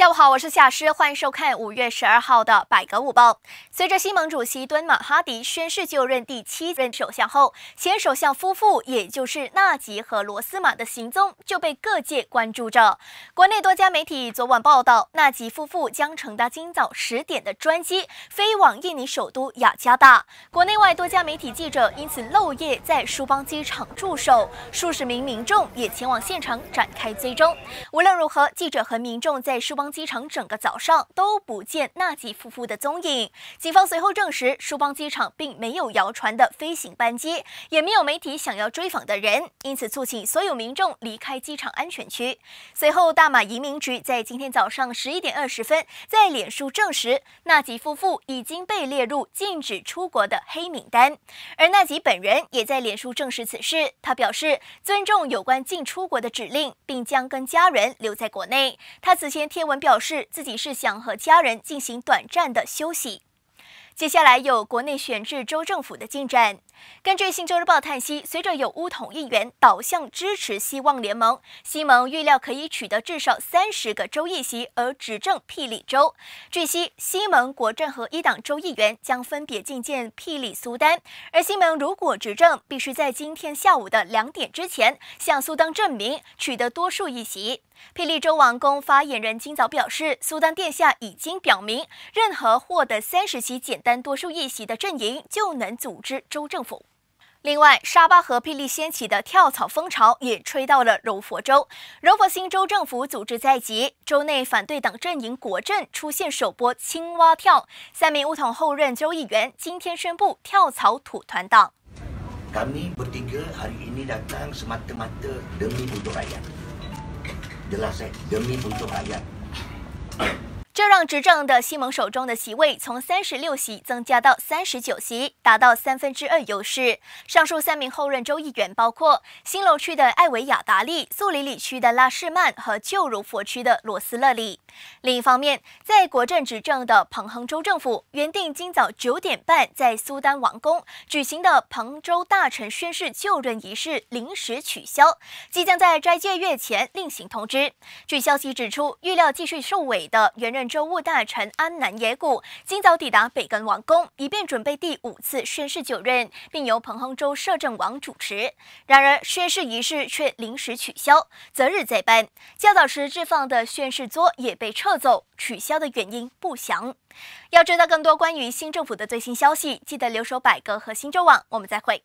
下午好，我是夏师，欢迎收看五月十二号的百格午报。随着西盟主席敦马哈迪宣誓就任第七任首相后，前首相夫妇，也就是纳吉和罗斯玛的行踪就被各界关注着。国内多家媒体昨晚报道，纳吉夫妇将乘搭今早十点的专机飞往印尼首都雅加达。国内外多家媒体记者因此漏夜在舒邦机场驻守，数十名民众也前往现场展开追踪。无论如何，记者和民众在舒邦。机场整个早上都不见纳吉夫妇的踪影。警方随后证实，舒邦机场并没有谣传的飞行班机，也没有媒体想要追访的人，因此促请所有民众离开机场安全区。随后，大马移民局在今天早上十一点二十分在脸书证实，纳吉夫妇已经被列入禁止出国的黑名单。而纳吉本人也在脸书证实此事，他表示尊重有关进出国的指令，并将跟家人留在国内。他此前贴文。表示自己是想和家人进行短暂的休息。接下来有国内选制州政府的进展。根据《信州日报》叹息，随着有乌统议员倒向支持希望联盟，西蒙预料可以取得至少三十个州议席，而执政霹雳州。据悉，西蒙国政和一党州议员将分别觐见霹雳苏丹，而西蒙如果执政，必须在今天下午的两点之前向苏丹证明取得多数议席。霹雳州王宫发言人今早表示，苏丹殿下已经表明，任何获得三十席简单多数议席的阵营就能组织州政府。另外，沙巴和霹雳掀起的跳槽风潮也吹到了柔佛州。柔佛新州政府组织在即，州内反对党阵营国阵出现首波青蛙跳，三名巫统后任州议员今天宣布跳槽土团党。这让执政的西蒙手中的席位从三十六席增加到三十九席，达到三分之二优势。上述三名后任州议员包括新楼区的艾维亚达利、素里里区的拉士曼和旧如佛区的罗斯勒里。另一方面，在国政执政的彭亨州政府原定今早九点半在苏丹王宫举行的彭州大臣宣誓就任仪式临时取消，即将在斋戒月前另行通知。据消息指出，预料继续受委的原任。周务大臣安南野谷今早抵达北根王宫，以便准备第五次宣誓就任，并由彭亨州摄政王主持。然而，宣誓仪式却临时取消，择日再办。较早时置放的宣誓桌也被撤走。取消的原因不详。要知道更多关于新政府的最新消息，记得留守百个和新州网。我们再会。